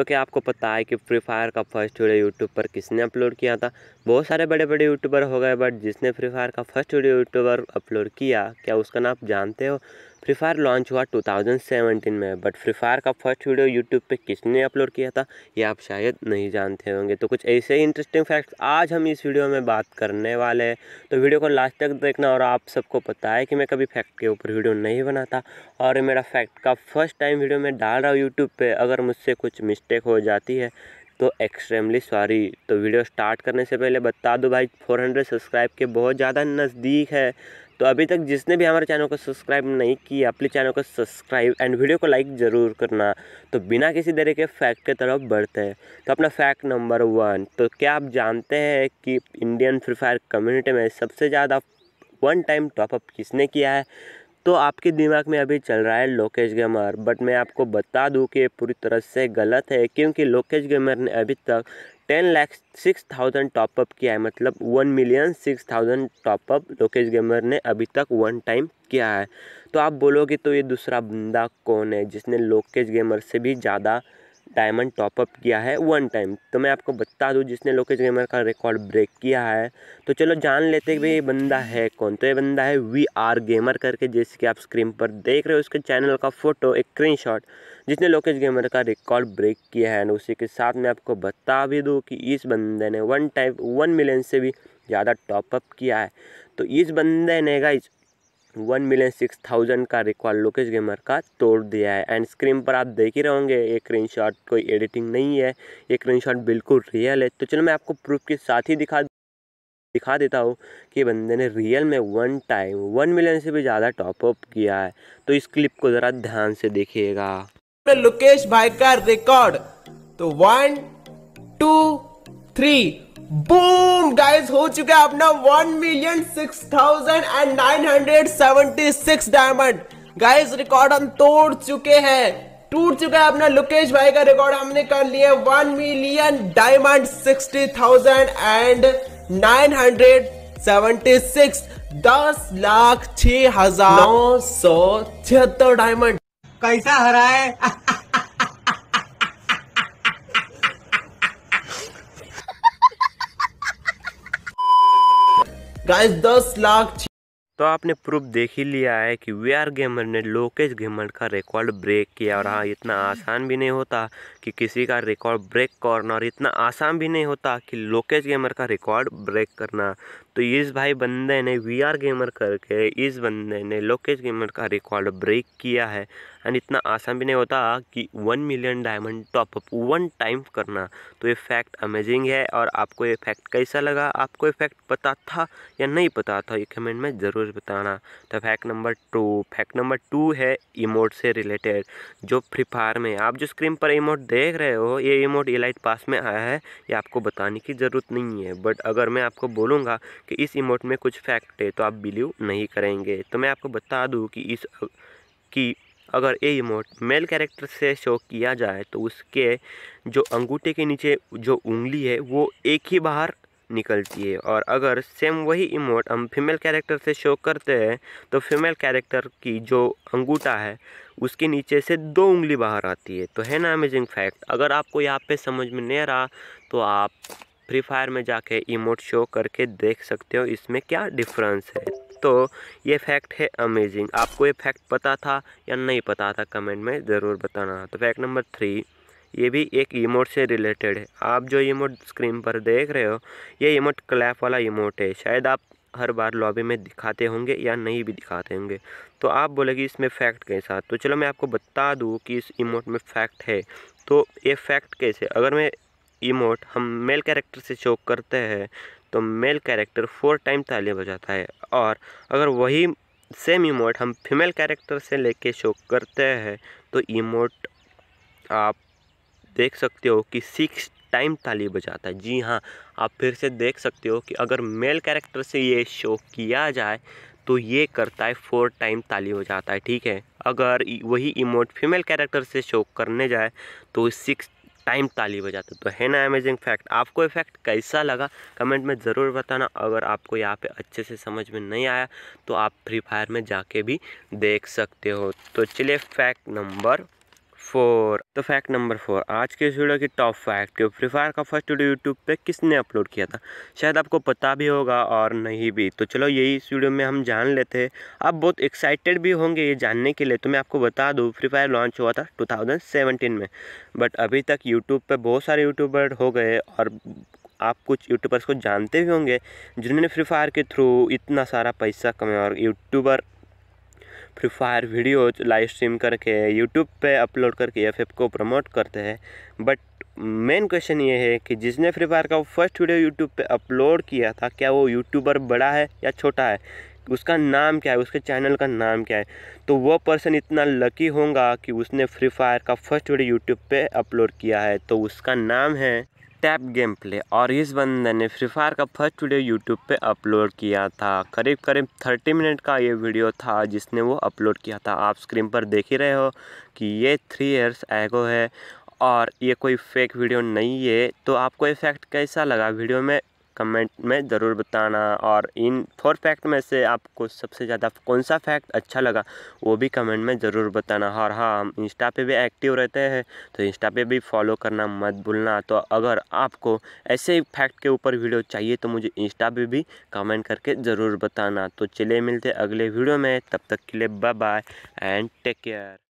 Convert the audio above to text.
दोस्तों क्या आपको पता है कि फ्री फायर का फर्स्ट वीडियो यूट्यूब पर किसने अपलोड किया था बहुत सारे बड़े बड़े यूट्यूबर हो गए बट जिसने फ्री फायर का फर्स्ट वीडियो यूट्यूबर अपलोड किया क्या उसका नाम जानते हो फ्री फायर लॉन्च हुआ 2017 में बट फ्री फायर का फर्स्ट वीडियो यूट्यूब पे किसने अपलोड किया था ये आप शायद नहीं जानते होंगे तो कुछ ऐसे ही इंटरेस्टिंग फैक्ट्स आज हम इस वीडियो में बात करने वाले हैं तो वीडियो को लास्ट तक देखना और आप सबको पता है कि मैं कभी फैक्ट के ऊपर वीडियो नहीं बनाता और मेरा फैक्ट का फर्स्ट टाइम वीडियो मैं डाल रहा हूँ यूट्यूब पर अगर मुझसे कुछ मिस्टेक हो जाती है तो एक्सट्रीमली सॉरी तो वीडियो स्टार्ट करने से पहले बता दो भाई 400 सब्सक्राइब के बहुत ज़्यादा नज़दीक है तो अभी तक जिसने भी हमारे चैनल को सब्सक्राइब नहीं किया प्लीज़ चैनल को सब्सक्राइब एंड वीडियो को लाइक ज़रूर करना तो बिना किसी तरह के फैक्ट के तरफ बढ़ते हैं तो अपना फैक्ट नंबर वन तो क्या आप जानते हैं कि इंडियन फ्री फायर कम्युनिटी में सबसे ज़्यादा वन टाइम टॉपअप किसने किया है तो आपके दिमाग में अभी चल रहा है लोकेश गेमर बट मैं आपको बता दूं कि ये पूरी तरह से गलत है क्योंकि लोकेश गेमर ने अभी तक ten lakhs six thousand top up किया है मतलब one million six thousand top up Lokesh gamer ने अभी तक वन टाइम किया है तो आप बोलोगे तो ये दूसरा बंदा कौन है जिसने लोकेश गेमर से भी ज़्यादा डायमंड टॉपअप किया है वन टाइम तो मैं आपको बता दूँ जिसने लोकेश गेमर का रिकॉर्ड ब्रेक किया है तो चलो जान लेते हैं भाई ये बंदा है कौन तो ये बंदा है वी आर गेमर करके जैसे कि आप स्क्रीन पर देख रहे हो उसके चैनल का फ़ोटो एक स्क्रीन जिसने लोकेश गेमर का रिकॉर्ड ब्रेक किया है एंड उसी के साथ मैं आपको बता भी दूँ कि इस बंदे ने वन टाइम वन मिलियन से भी ज़्यादा टॉपअप किया है तो इस बंदे ने guys one million six thousand का रिकॉर्ड लोकेश गेमर का तोड़ दिया है एंड स्क्रीन पर आप देख ही रहोगे ये स्क्रीन शॉट कोई एडिटिंग नहीं है ये स्क्रीन शॉट बिल्कुल रियल है तो चलो मैं आपको प्रूफ के साथ ही दिखा दिखा देता हूँ कि बंदे ने रियल में वन टाइम वन मिलियन से भी ज़्यादा टॉपअप किया है तो इस क्लिप को ज़रा ध्यान से देखिएगा लोकेश भाई का रिकॉर्ड तो one two three boom guys हो चुका है अपना one million six thousand and nine hundred seventy six diamond guys record हम तोड़ चुके हैं टूट चुका है अपना लोकेश भाई का रिकॉर्ड हमने कर लिया one million diamond sixty thousand and nine hundred seventy six दस लाख छ हजार नौ सौ छिहत्तर डायमंड कैसा हरा है गाइस दस लाख तो आपने प्रूफ देख ही लिया है कि वी आर गेमर ने लोकेश गेमर का रिकॉर्ड ब्रेक किया और हाँ इतना आसान भी नहीं होता कि किसी का रिकॉर्ड ब्रेक करना और इतना आसान भी नहीं होता कि लोकेश गेमर का रिकॉर्ड ब्रेक करना तो इस भाई बंदे ने वी आर गेमर करके इस बंदे ने लोकेश गेमर का रिकॉर्ड ब्रेक किया है एंड इतना आसान भी नहीं होता कि one million diamond top up one time करना तो ये फैक्ट अमेजिंग है और आपको ये फैक्ट कैसा लगा आपको ये फैक्ट पता था या नहीं पता था ये कमेंट में ज़रूर बताना तो fact number two fact number two है इमोट से रिलेटेड जो फ्री फायर में आप जो स्क्रीन पर इमोट देख रहे हो ये इमोट इलाइट पास में आया है ये आपको बताने की ज़रूरत नहीं है बट अगर मैं आपको बोलूँगा कि इस इमोट में कुछ फैक्ट है तो आप बिलीव नहीं करेंगे तो मैं आपको बता दूँ कि इस कि अगर ये इमोट मेल कैरेक्टर से शो किया जाए तो उसके जो अंगूठे के नीचे जो उंगली है वो एक ही बाहर निकलती है और अगर सेम वही इमोट हम फीमेल कैरेक्टर से शो करते हैं तो फीमेल कैरेक्टर की जो अंगूठा है उसके नीचे से दो उंगली बाहर आती है तो है ना अमेजिंग फैक्ट अगर आपको यहाँ पे समझ में नहीं रहा तो आप फ्री फायर में जाके इमोट शो करके देख सकते हो इसमें क्या डिफरेंस है तो ये फैक्ट है अमेजिंग आपको ये फैक्ट पता था या नहीं पता था कमेंट में ज़रूर बताना तो फैक्ट नंबर थ्री ये भी एक इमोट से रिलेटेड है आप जो इमोट स्क्रीन पर देख रहे हो ये इमोट क्लैप वाला इमोट है शायद आप हर बार लॉबी में दिखाते होंगे या नहीं भी दिखाते होंगे तो आप बोलेगी इसमें फैक्ट कैसा तो चलो मैं आपको बता दूँ कि इस इमोट में फैक्ट है तो ये फैक्ट कैसे अगर मैं इमोट हम मेल कैरेक्टर से शो करते हैं तो मेल कैरेक्टर फोर टाइम ताली बजाता है और अगर वही सेम इमोट हम फीमेल कैरेक्टर से लेके शो करते हैं तो इमोट आप देख सकते हो कि सिक्स टाइम ताली बजाता है जी हाँ आप फिर से देख सकते हो कि अगर मेल कैरेक्टर से ये शो किया जाए तो ये करता है फोर टाइम ताली बजाता है ठीक है अगर वही इमोट फीमेल कैरेक्टर से शो करने जाए तो सिक्स टाइम ताली बजाता तो है ना अमेजिंग फैक्ट आपको इफेक्ट कैसा लगा कमेंट में ज़रूर बताना अगर आपको यहाँ पे अच्छे से समझ में नहीं आया तो आप फ्री फायर में जाके भी देख सकते हो तो चलिए फैक्ट नंबर फोर तो फैक्ट नंबर फोर आज के इस वीडियो की टॉप फैक्ट कि फ्री फायर का फर्स्ट वीडियो यूट्यूब पे किसने अपलोड किया था शायद आपको पता भी होगा और नहीं भी तो चलो यही इस वीडियो में हम जान लेते हैं आप बहुत एक्साइटेड भी होंगे ये जानने के लिए तो मैं आपको बता दूँ फ्री फायर लॉन्च हुआ था टू में बट अभी तक यूट्यूब पर बहुत सारे यूट्यूबर हो गए और आप कुछ यूट्यूबर्स को जानते भी होंगे जिन्होंने फ्री फायर के थ्रू इतना सारा पैसा कमाया और youtuber free fire videos live stream करके यूट्यूब पे अपलोड करके एफ को प्रमोट करते हैं बट मेन क्वेश्चन ये है कि जिसने फ्री फायर का फर्स्ट वीडियो यूट्यूब पे अपलोड किया था क्या वो यूट्यूबर बड़ा है या छोटा है उसका नाम क्या है उसके चैनल का नाम क्या है तो वो पर्सन इतना लकी होगा कि उसने फ्री फायर का फर्स्ट वीडियो यूट्यूब पे अपलोड किया है तो उसका नाम है टैप गेम प्ले और इस बंदे ने फ्री फायर का फर्स्ट वीडियो यूट्यूब पे अपलोड किया था करीब करीब थर्टी मिनट का ये वीडियो था जिसने वो अपलोड किया था आप स्क्रीन पर देख ही रहे हो कि ये थ्री इयर्स एगो है और ये कोई फेक वीडियो नहीं है तो आपको इफेक्ट कैसा लगा वीडियो में कमेंट में ज़रूर बताना और इन फोर फैक्ट में से आपको सबसे ज़्यादा कौन सा फैक्ट अच्छा लगा वो भी कमेंट में ज़रूर बताना और हाँ हम इंस्टा पे भी एक्टिव रहते हैं तो इंस्टा पे भी फॉलो करना मत भूलना तो अगर आपको ऐसे फैक्ट के ऊपर वीडियो चाहिए तो मुझे इंस्टा पे भी कमेंट करके ज़रूर बताना तो चलिए मिलते अगले वीडियो में तब तक के लिए bye bye and take care